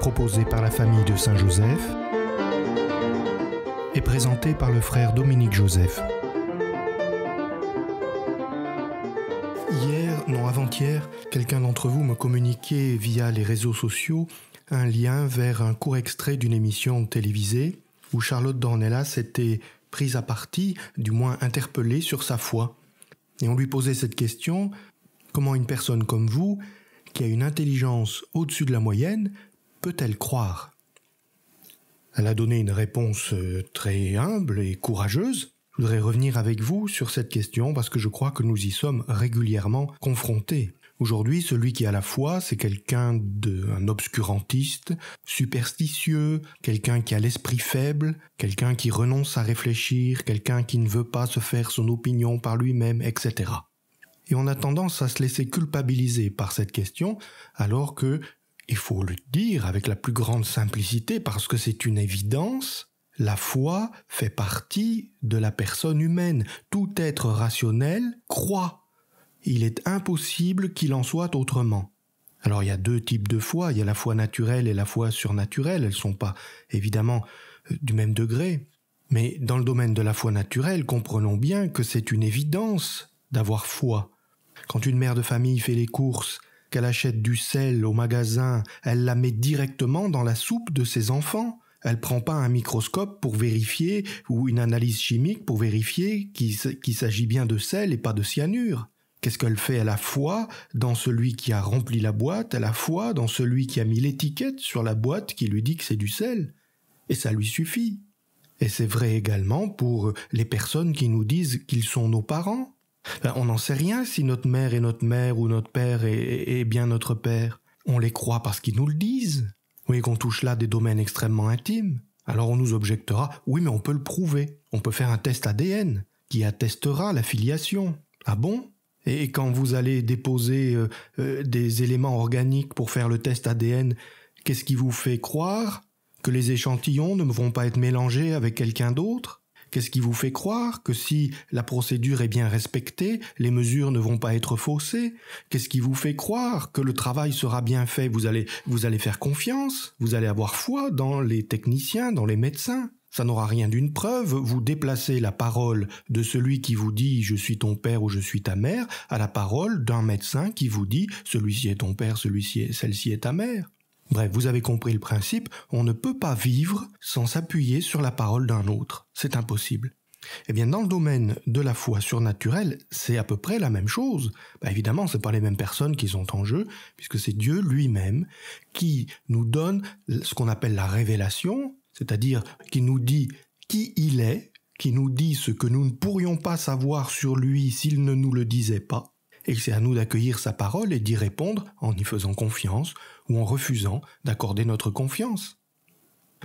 proposé par la famille de Saint-Joseph et présenté par le frère Dominique Joseph. Hier, non avant-hier, quelqu'un d'entre vous me communiquait via les réseaux sociaux un lien vers un court extrait d'une émission télévisée où Charlotte Dornella s'était prise à partie, du moins interpellée sur sa foi. Et on lui posait cette question, comment une personne comme vous, qui a une intelligence au-dessus de la moyenne, peut-elle croire Elle a donné une réponse euh, très humble et courageuse. Je voudrais revenir avec vous sur cette question parce que je crois que nous y sommes régulièrement confrontés. Aujourd'hui, celui qui a la foi, c'est quelqu'un d'un obscurantiste, superstitieux, quelqu'un qui a l'esprit faible, quelqu'un qui renonce à réfléchir, quelqu'un qui ne veut pas se faire son opinion par lui-même, etc. Et on a tendance à se laisser culpabiliser par cette question, alors que il faut le dire avec la plus grande simplicité parce que c'est une évidence, la foi fait partie de la personne humaine. Tout être rationnel croit. Il est impossible qu'il en soit autrement. Alors il y a deux types de foi, il y a la foi naturelle et la foi surnaturelle, elles ne sont pas évidemment euh, du même degré. Mais dans le domaine de la foi naturelle, comprenons bien que c'est une évidence d'avoir foi. Quand une mère de famille fait les courses qu'elle achète du sel au magasin, elle la met directement dans la soupe de ses enfants. Elle prend pas un microscope pour vérifier ou une analyse chimique pour vérifier qu'il s'agit bien de sel et pas de cyanure. Qu'est-ce qu'elle fait à la fois dans celui qui a rempli la boîte, à la fois dans celui qui a mis l'étiquette sur la boîte qui lui dit que c'est du sel. Et ça lui suffit. Et c'est vrai également pour les personnes qui nous disent qu'ils sont nos parents. Ben, on n'en sait rien si notre mère est notre mère ou notre père est, bien notre père. On les croit parce qu'ils nous le disent. Oui, qu'on touche là des domaines extrêmement intimes. Alors on nous objectera, oui mais on peut le prouver. On peut faire un test ADN qui attestera la filiation. Ah bon Et quand vous allez déposer euh, euh, des éléments organiques pour faire le test ADN, qu'est-ce qui vous fait croire que les échantillons ne vont pas être mélangés avec quelqu'un d'autre Qu'est-ce qui vous fait croire que si la procédure est bien respectée, les mesures ne vont pas être faussées Qu'est-ce qui vous fait croire que le travail sera bien fait vous allez, vous allez faire confiance Vous allez avoir foi dans les techniciens, dans les médecins ça n'aura rien d'une preuve, vous déplacez la parole de celui qui vous dit je suis ton père ou je suis ta mère à la parole d'un médecin qui vous dit celui-ci est ton père, celui-ci celle-ci est ta mère. Bref, vous avez compris le principe, on ne peut pas vivre sans s'appuyer sur la parole d'un autre. C'est impossible. Eh bien, dans le domaine de la foi surnaturelle, c'est à peu près la même chose. Bah, évidemment, ce pas les mêmes personnes qui sont en jeu, puisque c'est Dieu lui-même qui nous donne ce qu'on appelle la révélation, c'est-à-dire qui nous dit qui il est, qui nous dit ce que nous ne pourrions pas savoir sur lui s'il ne nous le disait pas, et c'est à nous d'accueillir sa parole et d'y répondre en y faisant confiance ou en refusant d'accorder notre confiance.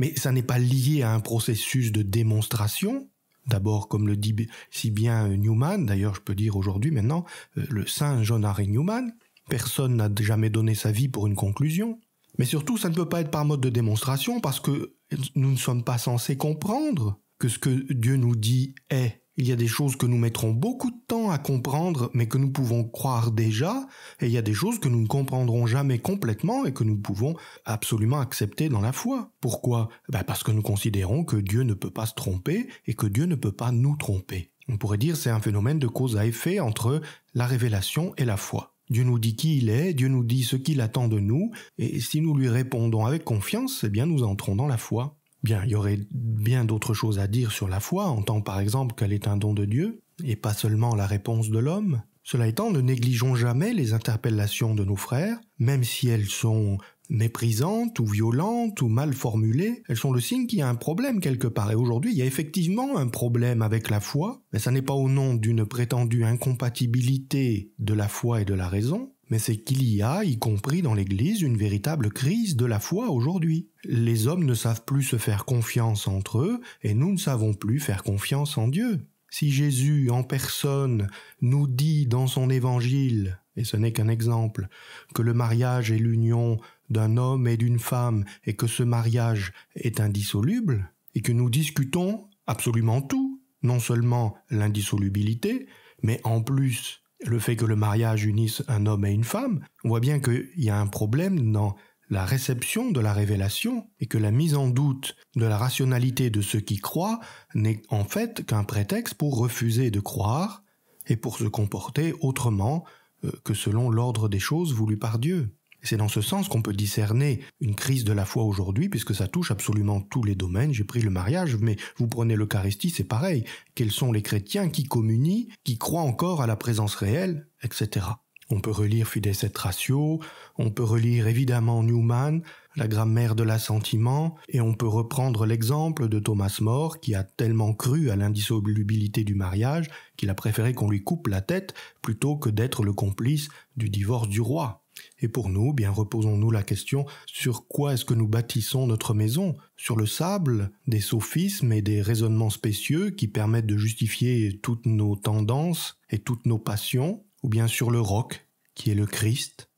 Mais ça n'est pas lié à un processus de démonstration. D'abord, comme le dit si bien euh, Newman, d'ailleurs je peux dire aujourd'hui maintenant, euh, le saint John Harry Newman, personne n'a jamais donné sa vie pour une conclusion. Mais surtout, ça ne peut pas être par mode de démonstration parce que nous ne sommes pas censés comprendre que ce que Dieu nous dit est il y a des choses que nous mettrons beaucoup de temps à comprendre, mais que nous pouvons croire déjà, et il y a des choses que nous ne comprendrons jamais complètement et que nous pouvons absolument accepter dans la foi. Pourquoi bah, Parce que nous considérons que Dieu ne peut pas se tromper et que Dieu ne peut pas nous tromper. On pourrait dire c'est un phénomène de cause à effet entre la révélation et la foi. Dieu nous dit qui il est, Dieu nous dit ce qu'il attend de nous, et si nous lui répondons avec confiance, eh bien nous entrons dans la foi. Bien, il y aurait bien d'autres choses à dire sur la foi, en tant par exemple qu'elle est un don de Dieu, et pas seulement la réponse de l'homme. Cela étant, ne négligeons jamais les interpellations de nos frères, même si elles sont méprisantes ou violentes ou mal formulées, elles sont le signe qu'il y a un problème quelque part. Et aujourd'hui, il y a effectivement un problème avec la foi, mais ça n'est pas au nom d'une prétendue incompatibilité de la foi et de la raison, mais c'est qu'il y a, y compris dans l'Église, une véritable crise de la foi aujourd'hui. Les hommes ne savent plus se faire confiance entre eux, et nous ne savons plus faire confiance en Dieu. Si Jésus en personne nous dit dans son évangile, et ce n'est qu'un exemple, que le mariage est l'union d'un homme et d'une femme, et que ce mariage est indissoluble, et que nous discutons absolument tout, non seulement l'indissolubilité, mais en plus le fait que le mariage unisse un homme et une femme, on voit bien qu'il y a un problème dans la réception de la révélation et que la mise en doute de la rationalité de ceux qui croient n'est en fait qu'un prétexte pour refuser de croire et pour se comporter autrement euh, que selon l'ordre des choses voulu par Dieu. C'est dans ce sens qu'on peut discerner une crise de la foi aujourd'hui, puisque ça touche absolument tous les domaines. J'ai pris le mariage, mais vous prenez l'Eucharistie, c'est pareil. Quels sont les chrétiens qui communient, qui croient encore à la présence réelle, etc. On peut relire Fides et Ratio, on peut relire évidemment Newman, la grammaire de l'assentiment, et on peut reprendre l'exemple de Thomas More qui a tellement cru à l'indissolubilité du mariage qu'il a préféré qu'on lui coupe la tête plutôt que d'être le complice du divorce du roi. Et pour nous, bien reposons-nous la question sur quoi est-ce que nous bâtissons notre maison Sur le sable, des sophismes et des raisonnements spécieux qui permettent de justifier toutes nos tendances et toutes nos passions Ou bien sur le roc, qui est le Christ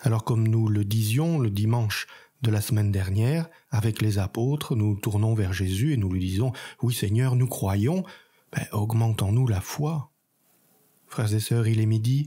Alors comme nous le disions le dimanche de la semaine dernière, avec les apôtres, nous tournons vers Jésus et nous lui disons Oui Seigneur, nous croyons, ben, augmentons-nous la foi. Frères et sœurs, il est midi,